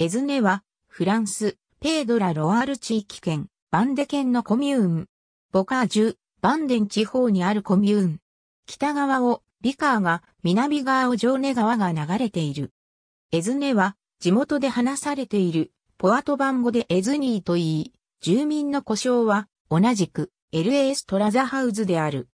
エズネは、フランス、ペードラ・ロワール地域圏、バンデ県のコミューン。ボカージュ、バンデン地方にあるコミューン。北側を、ビカーが、南側をジョーネ川が流れている。エズネは、地元で話されている、ポアトバン語でエズニーと言い、住民の故障は、同じく、LAS トラザハウズである。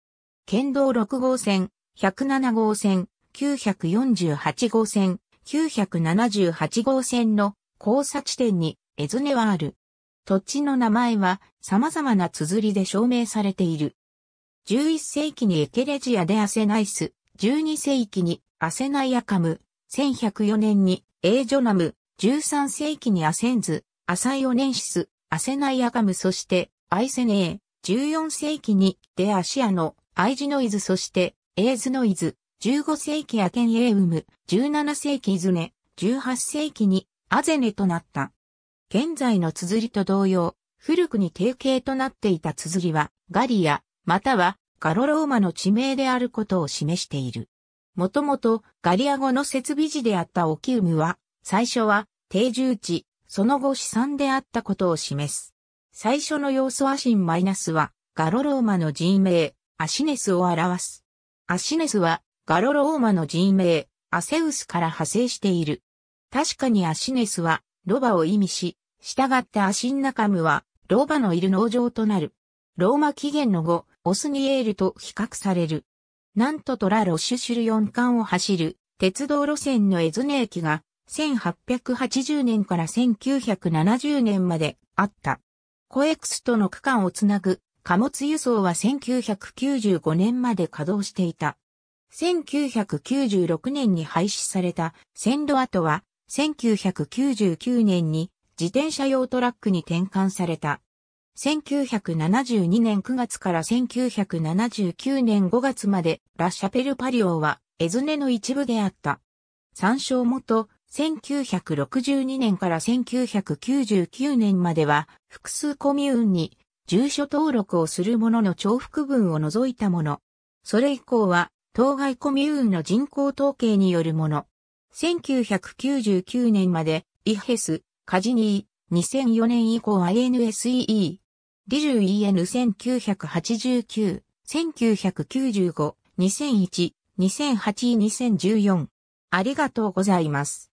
県道6号線、107号線、948号線、978号線の交差地点にエズネはある。土地の名前は様々な綴りで証明されている。11世紀にエケレジアでアセナイス、12世紀にアセナイアカム、1104年にエージョナム、13世紀にアセンズ、アサイオネンシス、アセナイアカムそしてアイセネー、14世紀にデアシアのアイジノイズそしてエーズノイズ、15世紀アケンエウム、17世紀イズネ、18世紀にアゼネとなった。現在の綴りと同様、古くに定型となっていた綴りはガリア、またはガロローマの地名であることを示している。もともとガリア語の設備地であったオキウムは、最初は定住地、その後資産であったことを示す。最初の要素アシンマイナスは、ガロローマの人名、アシネスを表す。アシネスはガロローマの人名、アセウスから派生している。確かにアシネスは、ロバを意味し、従ってアシンナカムは、ロバのいる農場となる。ローマ起源の後、オスニエールと比較される。なんとトラロシュシュル四冠を走る、鉄道路線のエズネ駅が、1880年から1970年まであった。コエクスとの区間をつなぐ貨物輸送は1995年まで稼働していた。1996年に廃止された線路跡は1999年に自転車用トラックに転換された。1972年9月から1979年5月までラ・ッシャペル・パリオはエズネの一部であった。参照元、1962年から1999年までは複数コミューンに住所登録をするものの重複分を除いたもの。それ以降は当該コミューンの人口統計によるもの。1999年まで、イヘス、カジニー、2004年以降 INSEE、リジュ EN1989、1995、2001、2008、2014。ありがとうございます。